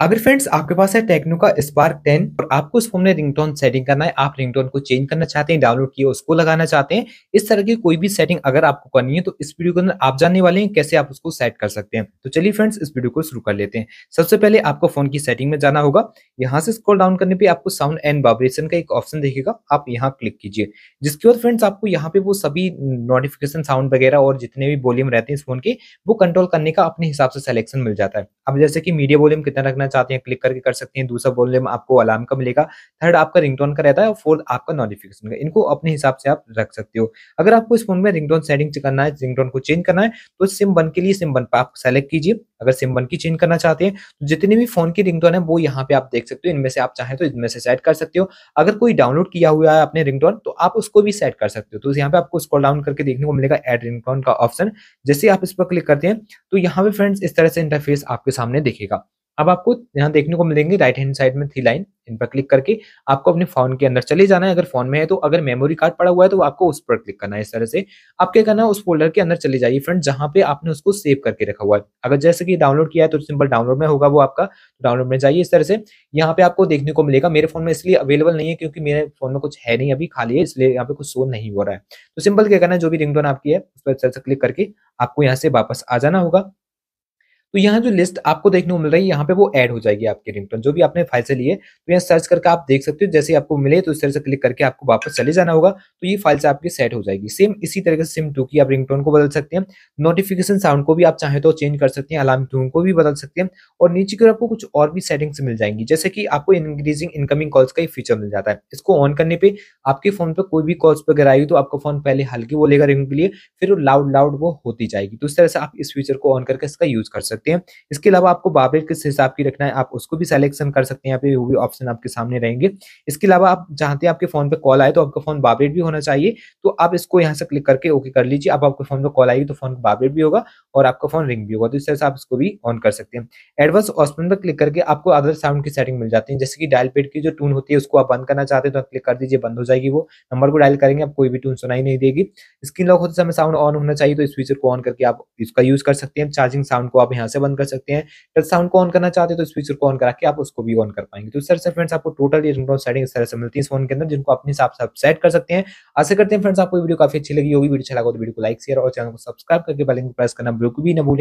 अगर फ्रेंड्स आपके पास है टेक्नो का स्पार्क टेन और आपको इस फोन में रिंगटोन सेटिंग करना है आप रिंगटोन को चेंज करना चाहते हैं डाउनलोड किए उसको लगाना चाहते हैं इस तरह की कोई भी सेटिंग अगर आपको करनी है तो इस वीडियो के अंदर आप जानने वाले हैं कैसे आप उसको सेट कर सकते हैं तो चलिए फ्रेंड्स इस वीडियो को शुरू कर लेते हैं सबसे पहले आपको फोन की सेटिंग में जाना होगा यहाँ से स्कोर डाउन करने पर आपको साउंड एंड वाइब्रेशन का एक ऑप्शन देखेगा आप यहाँ क्लिक कीजिए जिसके बाद फ्रेंड्स आपको यहाँ पे वो सभी नोटिफिकेशन साउंड वगैरह और जितने भी वॉल्यूम रहते हैं इस फोन के वो कंट्रोल करने का अपने हिसाब से सिलेक्शन मिल जाता है अब जैसे कि मीडिया वॉल्यूम कितना रखना करना चाहते हैं क्लिक करके कर सकते हैं दूसरा वॉल्यूम आपको अलार्म का मिलेगा थर्ड आपका रिंगटोन का रहता है और फोर्थ आपका नोटिफिकेशन का इनको अपने हिसाब से आप रख सकते हो अगर आपको इस फोन में रिंगटोन सेटिंग करना है रिंगटोन को चेंज करना है तो सिम वन के लिए सिम वन पर आप सेलेक्ट कीजिए अगर सिम वन की चेंज करना चाहते हैं तो जितने भी फोन की रिंगटोन है वो यहाँ पे आप देख सकते हो इनमें से आप चाहें तो इनमें से सेट कर सकते हो अगर कोई डाउनलोड किया हुआ है अपने रिंगटोन तो आप उसको भी सेट कर सकते हो तो यहाँ पे आपको स्क्रॉल डाउन करके देखने को मिलेगा एड रिंगटोन का ऑप्शन जैसे आप इस पर क्लिक करते हैं तो यहाँ पे फ्रेंड्स इस तरह से इंटरफेस आपके सामने दिखेगा अब आपको यहाँ देखने को मिलेंगे राइट हैंड साइड में थ्री लाइन इन पर क्लिक करके आपको अपने फोन के अंदर चले जाना है अगर फोन में है तो अगर मेमोरी कार्ड पड़ा हुआ है तो आपको उस पर क्लिक करना है इस तरह से आप क्या करना है उस फोल्डर के अंदर चले जाइए फ्रेंड जहां पे आपने उसको सेव करके रखा हुआ है अगर जैसे कि डाउनलोड किया है तो सिंपल डाउनलोड में होगा वो आपका डाउनलोड तो में जाइए इस तरह से यहाँ पे आपको देखने को मिलेगा मेरे फोन में इसलिए अवेलेबल नहीं है क्योंकि मेरे फोन में कुछ है नहीं अभी खाली है इसलिए यहाँ पे कुछ शो नहीं हो रहा है तो सिंपल क्या करना है जो भी रिंग आपकी है उस पर क्लिक करके आपको यहाँ से वापस आ जाना होगा तो यहाँ जो लिस्ट आपको देखने को मिल रही है यहाँ पे वो ऐड हो जाएगी आपकी रिंगटोन जो भी आपने फाइल से लिए तो यहाँ सर्च करके आप देख सकते हो जैसे आपको मिले तो इस तरह से क्लिक करके आपको वापस चले जाना होगा तो ये फाइल से आपकी सेट हो जाएगी सेम इसी तरह से सिम टू की आप रिंगटोन को बदल सकते हैं नोटिफिकेशन साउंड को भी आप चाहे तो चेंज कर सकते हैं अलार्म टून को भी बदल सकते हैं और नीचे की ओर आपको कुछ और भी सेटिंग्स मिल जाएंगी जैसे कि आपको इंक्रीजिंग इनकमिंग कॉल्स का ही फीचर मिल जाता है इसको ऑन करने पर आपके फोन पर कोई भी कॉल्स वगैरह आई तो आपका फोन पहले हल्की बोलेगा रिंग के लिए फिर लाउड लाउड वो होती जाएगी तो इस तरह से आप इस फीचर को ऑन करके इसका यूज कर सकते सकते हैं इसके अलावा आपको बाबरेट किस हिसाब की रखना है आप उसको भी सिलेक्शन कर सकते हैं यहाँ पे वो भी ऑप्शन आपके सामने रहेंगे इसके अलावा आप चाहते हैं आपके फोन पे कॉल आए तो आपका फोन बाबरेट भी होना चाहिए तो आप इसको यहाँ से क्लिक करके ओके कर लीजिए अब आपके फोन पर कॉल आएगी तो फोन बाबरेट भी होगा और आपका फोन रिंग भी होगा तो इस तरह से आप इसको भी ऑन कर सकते हैं एडवांस ऑप्शन पर क्लिक करके आपको अदर साउंड की सेटिंग मिल जाती है जैसे कि डायल पेड की जो टून होती है उसको आप बंद करना चाहते हैं तो क्लिक कर दीजिए बंद हो जाएगी वो नंबर को डायल करेंगे आप कोई भी टून सुनाई नहीं देगी स्क्रीन लॉक होते समय साउंड ऑन होना चाहिए तो इस फीचर को ऑन करके आप इसका यूज कर सकते हैं चार्जिंग साउंड को आप यहाँ यहाँ से बंद कर सकते हैं टच साउंड को ऑन करना चाहते हो तो स्पीचर को ऑन करा के आप उसको भी ऑन कर पाएंगे तो सर से फ्रेंड्स आपको टोटल सेटिंग इस तरह से मिलती है फोन के अंदर जिनको अपने हिसाब से आप सेट कर सकते हैं आशा करते हैं फ्रेंड्स आपको वीडियो काफी अच्छी लगी होगी वीडियो अच्छा लगा तो वीडियो को लाइक शेयर और चैनल को सब्सक्राइब करके बेल प्रेस करना बिल्कुल भी ना भूलें